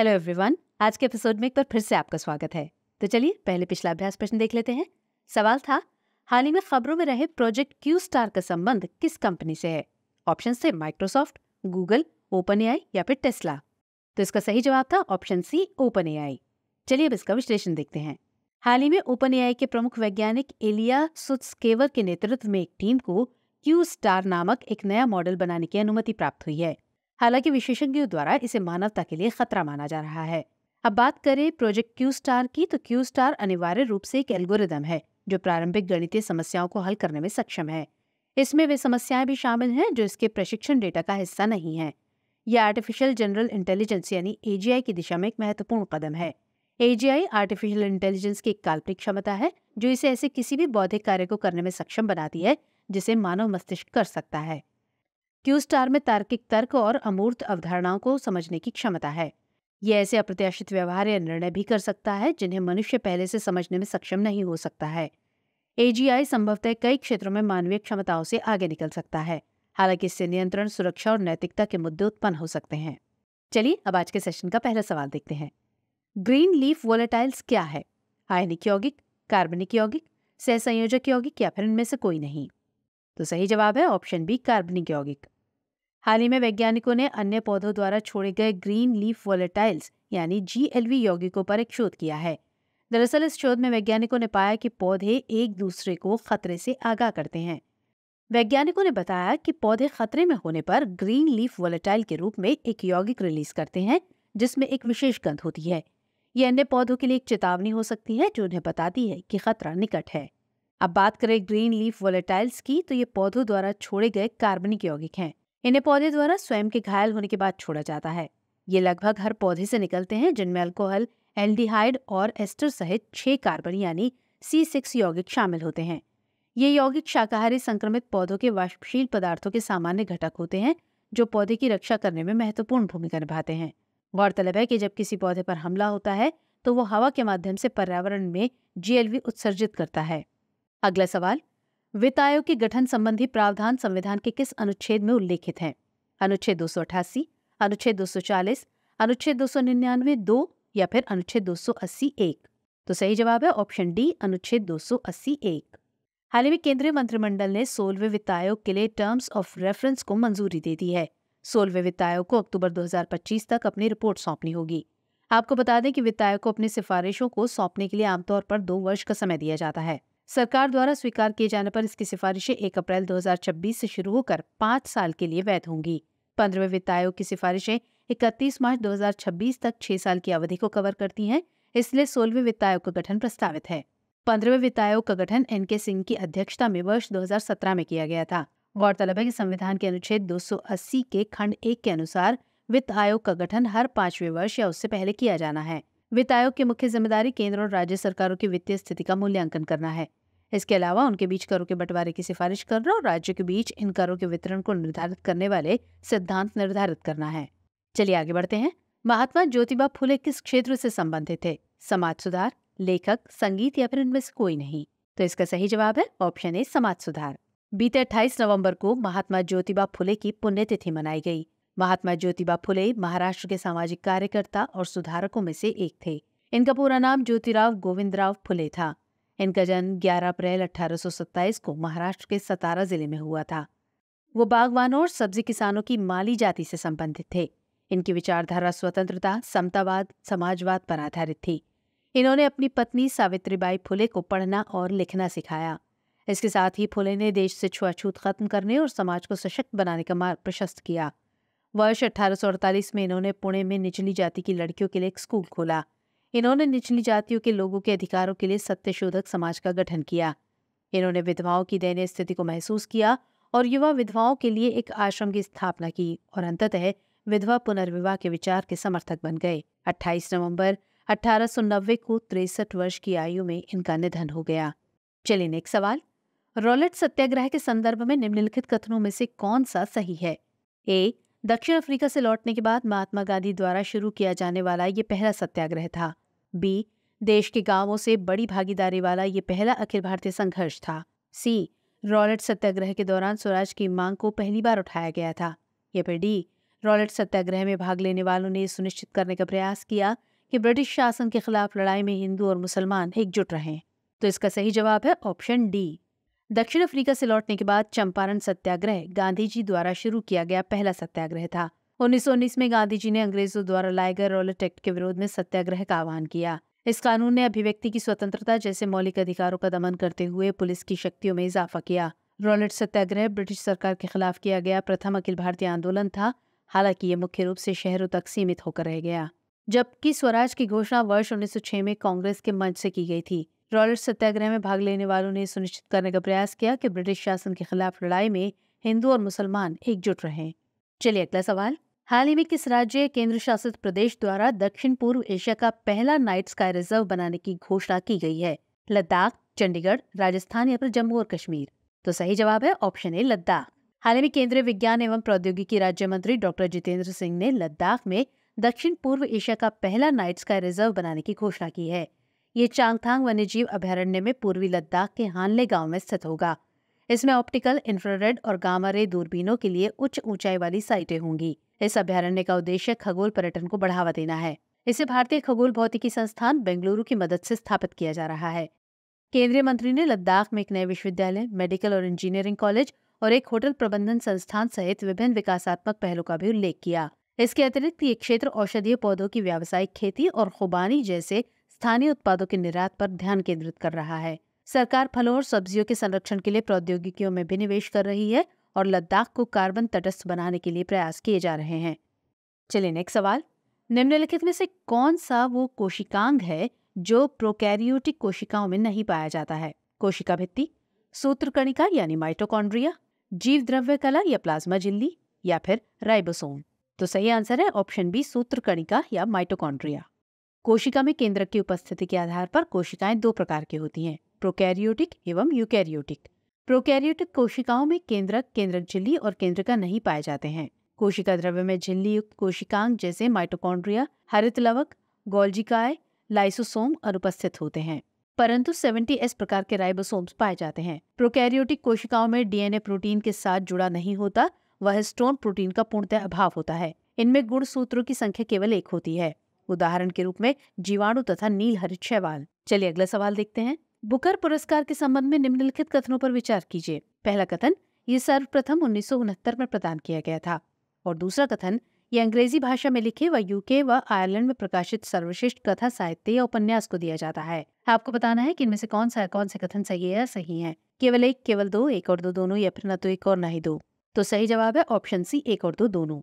hello everyone आज के episode में एक बार फिर से आपका स्वागत है तो चलिए पहले पिछला अभ्यास प्रश्न देख लेते हैं सवाल था हाल ही में खबरों में रहे प्रोजेक्ट क्यू स्टार का संबंध किस कंपनी से है ऑप्शन थे माइक्रोसॉफ्ट गूगल ओपन एआई या फिर टेस्ला तो इसका सही जवाब था ऑप्शन सी ओपन एआई चलिए अब इसका विश्लेषण देखते हैं हाल ही में ओपन एआई के प्रमुख वैज्ञानिक एलिया सुत्सकेवर के नेतृत्व में एक टीम को क्यू स्टार नामक एक नया मॉडल बनाने की अनुमति प्राप्त हुई है हालांकि विशेषज्ञों द्वारा इसे मानवता के लिए खतरा माना जा रहा है अब बात करें प्रोजेक्ट क्यू स्टार की तो क्यू स्टार अनिवार्य रूप से एक एल्गोरिदम है जो प्रारंभिक गणितीय समस्याओं को हल करने में सक्षम है इसमें वे समस्याएं भी शामिल हैं जो इसके प्रशिक्षण डेटा का हिस्सा नहीं है यह आर्टिफिशियल जनरल इंटेलिजेंस यानी एजीआई की दिशा में एक महत्वपूर्ण कदम है एजीआई आर्टिफिशियल इंटेलिजेंस की एक काल्पनिक क्षमता है जो इसे ऐसे किसी भी बौद्धिक कार्य को करने में सक्षम बनाती है जिसे मानव मस्तिष्क कर सकता है क्यू स्टार में तार्किक तर्क और अमूर्त अवधारणाओं को समझने की क्षमता है ये ऐसे अप्रत्याशित व्यवहार या निर्णय भी कर सकता है जिन्हें मनुष्य पहले से समझने में सक्षम नहीं हो सकता है एजीआई संभवतः कई क्षेत्रों में मानवीय क्षमताओं से आगे निकल सकता है हालांकि इससे नियंत्रण सुरक्षा और नैतिकता के मुद्दे उत्पन्न हो सकते हैं चलिए अब आज के सेशन का पहला सवाल देखते हैं ग्रीन लीफ वोलेटाइल्स क्या है आयनिक यौगिक कार्बनिक यौगिक सहसंयोजक यौगिक या फिर इनमें से कोई नहीं तो सही जवाब है ऑप्शन बी कार्बनिक यौगिक हाल ही में वैज्ञानिकों ने अन्य पौधों द्वारा छोड़े गए ग्रीन लीफ वोलेटाइल्स यानी जी यौगिकों पर एक शोध किया है दरअसल इस शोध में वैज्ञानिकों ने पाया कि पौधे एक दूसरे को खतरे से आगाह करते हैं वैज्ञानिकों ने बताया कि पौधे खतरे में होने पर ग्रीन लीफ वोलेटाइल के रूप में एक यौगिक रिलीज करते हैं जिसमें एक विशेष गंध होती है ये अन्य पौधों के लिए एक चेतावनी हो सकती है जो उन्हें बताती है कि खतरा निकट है अब बात करें ग्रीन लीफ वोलेटाइल्स की तो ये पौधों द्वारा छोड़े गए कार्बनिक यौगिक हैं इन्हें पौधे द्वारा स्वयं के घायल होने के बाद छोड़ा जाता है ये लगभग हर पौधे से निकलते हैं जिनमें अल्कोहल एल्डिहाइड और एस्टर सहित छह कार्बन यानी सी सिक्स यौगिक शामिल होते हैं ये यौगिक शाकाहारी संक्रमित पौधों के वाष्पशील पदार्थों के सामान्य घटक होते हैं जो पौधे की रक्षा करने में महत्वपूर्ण भूमिका निभाते हैं गौरतलब है कि जब किसी पौधे पर हमला होता है तो वो हवा के माध्यम से पर्यावरण में जीएलवी उत्सर्जित करता है अगला सवाल वित्त आयोग के गठन संबंधी प्रावधान संविधान के किस अनुच्छेद में उल्लेखित हैं अनुच्छेद दो अनुच्छेद दो अनुच्छेद दो सौ निन्यानवे दो या फिर अनुच्छेद दो सौ अस्सी एक तो सही जवाब है ऑप्शन डी अनुच्छेद दो सौ अस्सी एक हाल ही में केंद्रीय मंत्रिमंडल ने सोलवे वित्त आयोग के लिए टर्म्स ऑफ रेफरेंस को मंजूरी दे दी है सोलवे वित्त आयोग को अक्टूबर 2025 तक अपनी रिपोर्ट सौंपनी होगी आपको बता दें कि वित्त आयोग को अपनी सिफारिशों को सौंपने के लिए आमतौर पर दो वर्ष का समय दिया जाता है सरकार द्वारा स्वीकार किए जाने पर इसकी सिफारिशें 1 अप्रैल 2026 से शुरू होकर पाँच साल के लिए वैध होंगी पंद्रहवें वित्त आयोग की सिफारिशें 31 मार्च 2026 तक छह साल की अवधि को कवर करती हैं इसलिए सोलहवें वित्त आयोग का गठन प्रस्तावित है पंद्रहवें वित्त आयोग का गठन एन के सिंह की अध्यक्षता में वर्ष 2017 में किया गया था गौरतलब है कि संविधान के अनुच्छेद 280 के खंड एक के अनुसार वित्त आयोग का गठन हर पांचवें वर्ष या उससे पहले किया जाना है वित्त आयोग की मुख्य जिम्मेदारी केंद्र और राज्य सरकारों की वित्तीय स्थिति का मूल्यांकन करना है इसके अलावा उनके बीच करों के बंटवारे की सिफारिश करना और राज्यों के बीच इन करों के वितरण को निर्धारित करने वाले सिद्धांत निर्धारित करना है चलिए आगे बढ़ते हैं महात्मा ज्योतिबा फुले किस क्षेत्र से संबंधित थे समाज सुधार लेखक संगीत या फिर इनमें से कोई नहीं तो इसका सही जवाब है ऑप्शन ए समाज सुधार बीते अट्ठाईस नवम्बर को महात्मा ज्योतिबा फुले की पुण्यतिथि मनाई गई महात्मा ज्योतिबा फुले महाराष्ट्र के सामाजिक कार्यकर्ता और सुधारकों में से एक थे इनका पूरा नाम ज्योतिराव गोविंदराव फुले था इनका जन्म 11 अप्रैल 1827 को महाराष्ट्र के सतारा जिले में हुआ था वो बागवानों और सब्जी किसानों की माली जाति से संबंधित थे इनकी विचारधारा स्वतंत्रता समतावाद समाजवाद पर आधारित थी इन्होंने अपनी पत्नी सावित्रीबाई फुले को पढ़ना और लिखना सिखाया इसके साथ ही फुले ने देश से छुआछूत खत्म करने और समाज को सशक्त बनाने का मार्ग प्रशस्त किया वर्ष अठारह में इन्होंने पुणे में निचली जाति की लड़कियों के लिए एक स्कूल खोला इन्होंने निचली जातियों के लोगों के अधिकारों के लिए सत्यशोधक समाज का गठन किया इन्होंने विधवाओं की दयनीय स्थिति को महसूस किया और युवा विधवाओं के लिए एक आश्रम की स्थापना की और अंततः विधवा पुनर्विवाह के विचार के समर्थक बन गए 28 नवंबर 1890 को तिरसठ वर्ष की आयु में इनका निधन हो गया चलिए नेक्स्ट सवाल रोलेट सत्याग्रह के संदर्भ में निम्नलिखित कथनों में से कौन सा सही है ए दक्षिण अफ्रीका से लौटने के बाद महात्मा गांधी द्वारा शुरू किया जाने वाला ये पहला सत्याग्रह था बी देश के गांवों से बड़ी भागीदारी वाला ये पहला अखिल भारतीय संघर्ष था सी रॉलेट सत्याग्रह के दौरान स्वराज की मांग को पहली बार उठाया गया था या फिर डी रॉलेट सत्याग्रह में भाग लेने वालों ने सुनिश्चित करने का प्रयास किया कि ब्रिटिश शासन के खिलाफ लड़ाई में हिंदू और मुसलमान एकजुट रहें तो इसका सही जवाब है ऑप्शन डी दक्षिण अफ्रीका से लौटने के बाद चंपारण सत्याग्रह गांधी जी द्वारा शुरू किया गया पहला सत्याग्रह था 1919 में गांधी जी ने अंग्रेजों द्वारा लाए गए रोलेट एक्ट के विरोध में सत्याग्रह का आह्वान किया इस कानून ने अभिव्यक्ति की स्वतंत्रता जैसे मौलिक अधिकारों का दमन करते हुए पुलिस की शक्तियों में इजाफा किया रॉलेट सत्याग्रह ब्रिटिश सरकार के खिलाफ किया गया प्रथम अखिल भारतीय आंदोलन था हालांकि ये मुख्य रूप से शहरों तक सीमित होकर रह गया जबकि स्वराज की घोषणा वर्ष 1906 में कांग्रेस के मंच से की गई थी रॉलेट सत्याग्रह में भाग लेने वालों ने सुनिश्चित करने का प्रयास किया कि ब्रिटिश शासन के खिलाफ लड़ाई में हिंदू और मुसलमान एकजुट रहे चलिए अगला सवाल हाल ही में किस राज्य केंद्र शासित प्रदेश द्वारा दक्षिण पूर्व एशिया का पहला नाइट स्काई रिजर्व बनाने की घोषणा की गई है लद्दाख चंडीगढ़ राजस्थान या फिर जम्मू और कश्मीर तो सही जवाब है ऑप्शन ए लद्दाख हाल ही में केंद्रीय विज्ञान एवं प्रौद्योगिकी राज्य मंत्री डॉक्टर जितेंद्र सिंह ने लद्दाख में दक्षिण पूर्व एशिया का पहला नाइट स्काई रिजर्व बनाने की घोषणा की है ये चांगथांग वन्यजीव अभ्यारण्य में पूर्वी लद्दाख के हानले गांव में स्थित होगा इसमें ऑप्टिकल इंफ्रारेड और गामा रे दूरबीनों के लिए उच्च ऊंचाई वाली साइटें होंगी इस अभ्यारण्य का उद्देश्य खगोल पर्यटन को बढ़ावा देना है इसे भारतीय खगोल भौतिकी संस्थान बेंगलुरु की मदद से स्थापित किया जा रहा है केंद्रीय मंत्री ने लद्दाख में एक नए विश्वविद्यालय मेडिकल और इंजीनियरिंग कॉलेज और एक होटल प्रबंधन संस्थान सहित विभिन्न विकासात्मक पहलों का भी उल्लेख किया इसके अतिरिक्त ये क्षेत्र औषधीय पौधों की व्यावसायिक खेती और खुबानी जैसे स्थानीय उत्पादों के निर्यात पर ध्यान केंद्रित कर रहा है सरकार फलों और सब्जियों के संरक्षण के लिए प्रौद्योगिकियों में भी निवेश कर रही है और लद्दाख को कार्बन तटस्थ बनाने के लिए प्रयास किए जा रहे हैं चलिए नेक्स्ट सवाल निम्नलिखित में से कौन सा वो कोशिकांग है जो प्रोकैरियोटिक कोशिकाओं में नहीं पाया जाता है कोशिका भित्ति सूत्रकणिका यानी माइटोकॉन्ड्रिया जीव द्रव्य कला या प्लाज्मा झिल्ली या फिर राइबोसोम तो सही आंसर है ऑप्शन बी सूत्रकणिका या माइटोकॉन्ड्रिया कोशिका में केंद्रक की उपस्थिति के आधार पर कोशिकाएं दो प्रकार की होती हैं प्रोकैरियोटिक एवं यूकैरियोटिक प्रोकैरियोटिक कोशिकाओं में केंद्रक केंद्रक झिल्ली और केंद्रिका नहीं पाए जाते हैं कोशिका द्रव्य में झिल्ली युक्त कोशिकांग जैसे माइटोकॉन्ड्रिया हरित लवक गोल्जिकाय लाइसोसोम अनुपस्थित होते हैं परंतु 70s प्रकार के राइबोसोम्स पाए जाते हैं प्रोकैरियोटिक कोशिकाओं में डीएनए प्रोटीन के साथ जुड़ा नहीं होता वह स्टोन प्रोटीन का पूर्णतः अभाव होता है इनमें गुण सूत्रों की संख्या केवल एक होती है उदाहरण के रूप में जीवाणु तथा नील हरित शैवाल चलिए अगला सवाल देखते हैं बुकर पुरस्कार के संबंध में निम्नलिखित कथनों पर विचार कीजिए पहला कथन ये सर्वप्रथम उन्नीस में प्रदान किया गया था और दूसरा कथन ये अंग्रेजी भाषा में लिखे व यूके व आयरलैंड में प्रकाशित सर्वश्रेष्ठ कथा साहित्य या उपन्यास को दिया जाता है आपको बताना है कि इनमें से कौन सा कौन से कथन सही है या सही है केवल एक केवल दो एक और दो दोनों या फिर न तो एक और न ही दो तो सही जवाब है ऑप्शन सी एक और दो दोनों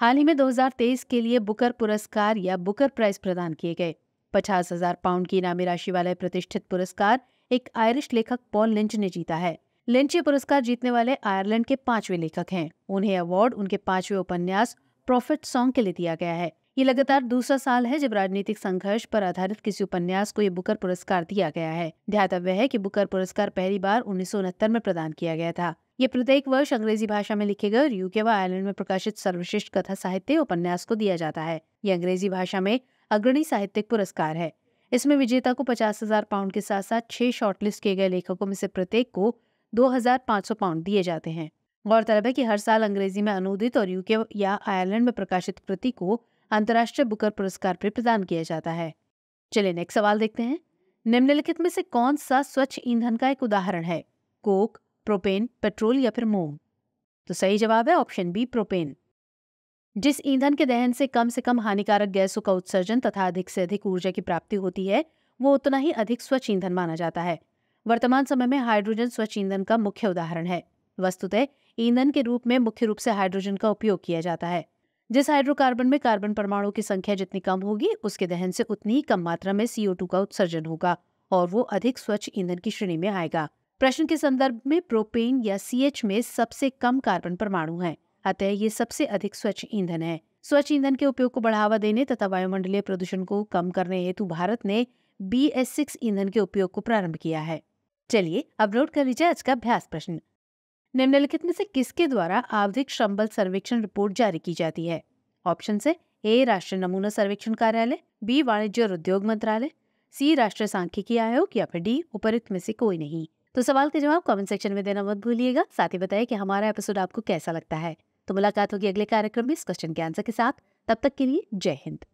हाल ही में 2023 के लिए बुकर पुरस्कार या बुकर प्राइज प्रदान किए गए पचास हजार पाउंड की इनामी राशि वाले प्रतिष्ठित पुरस्कार एक आयरिश लेखक पॉल लिंच ने जीता है लिंच ये पुरस्कार जीतने वाले आयरलैंड के पांचवे लेखक हैं उन्हें अवार्ड उनके पांचवे उपन्यास प्रॉफिट सॉन्ग के लिए दिया गया है ये लगातार दूसरा साल है जब राजनीतिक संघर्ष पर आधारित किसी उपन्यास को ये बुकर पुरस्कार दिया गया है ध्यातव्य है कि बुकर पुरस्कार पहली बार उन्नीस में प्रदान किया गया था ये प्रत्येक वर्ष अंग्रेजी भाषा में लिखे गए और यूके व आयरलैंड में प्रकाशित सर्वश्रेष्ठ कथा साहित्य उपन्यास को दिया जाता है ये अंग्रेजी भाषा में अग्रणी साहित्यिक पुरस्कार है इसमें विजेता को पचास हजार पाउंड के साथ साथ छह शॉर्टलिस्ट किए गए लेखकों में से प्रत्येक को सौ पाउंड दिए जाते हैं गौरतलब है कि हर साल अंग्रेजी में अनुदित और यूके या आयरलैंड में प्रकाशित कृति को अंतर्राष्ट्रीय बुकर पुरस्कार भी प्रदान किया जाता है चलिए नेक्स्ट सवाल देखते हैं निम्नलिखित में से कौन सा स्वच्छ ईंधन का एक उदाहरण है कोक प्रोपेन पेट्रोल या फिर मोम तो सही जवाब है ऑप्शन बी प्रोपेन जिस ईंधन के दहन से कम से कम हानिकारक गैसों का उत्सर्जन तथा अधिक से अधिक ऊर्जा की प्राप्ति होती है वो उतना ही अधिक स्वच्छ ईंधन माना जाता है वर्तमान समय में हाइड्रोजन स्वच्छ ईंधन का मुख्य उदाहरण है वस्तुतः ईंधन के रूप में मुख्य रूप से हाइड्रोजन का उपयोग किया जाता है जिस हाइड्रोकार्बन में कार्बन परमाणु की संख्या जितनी कम होगी उसके दहन से उतनी ही कम मात्रा में सीओ का उत्सर्जन होगा और वो अधिक स्वच्छ ईंधन की श्रेणी में आएगा प्रश्न के संदर्भ में प्रोपेन या सी में सबसे कम कार्बन परमाणु है अतः ये सबसे अधिक स्वच्छ ईंधन है स्वच्छ ईंधन के उपयोग को बढ़ावा देने तथा वायुमंडलीय प्रदूषण को कम करने हेतु भारत ने बी एस सिक्स ईंधन के उपयोग को प्रारंभ किया है चलिए अब नोट कर लीजिए आज का अभ्यास प्रश्न निम्नलिखित में से किसके द्वारा आवधिक संबल सर्वेक्षण रिपोर्ट जारी की जाती है ऑप्शन से ए राष्ट्रीय नमूना सर्वेक्षण कार्यालय बी वाणिज्य और उद्योग मंत्रालय सी राष्ट्रीय सांख्यिकी आयोग या फिर डी उपरुक्त में से कोई नहीं तो सवाल के जवाब कमेंट सेक्शन में देना मत भूलिएगा साथ ही बताइए कि हमारा एपिसोड आपको कैसा लगता है तो मुलाकात होगी अगले कार्यक्रम में इस क्वेश्चन के आंसर के साथ तब तक के लिए जय हिंद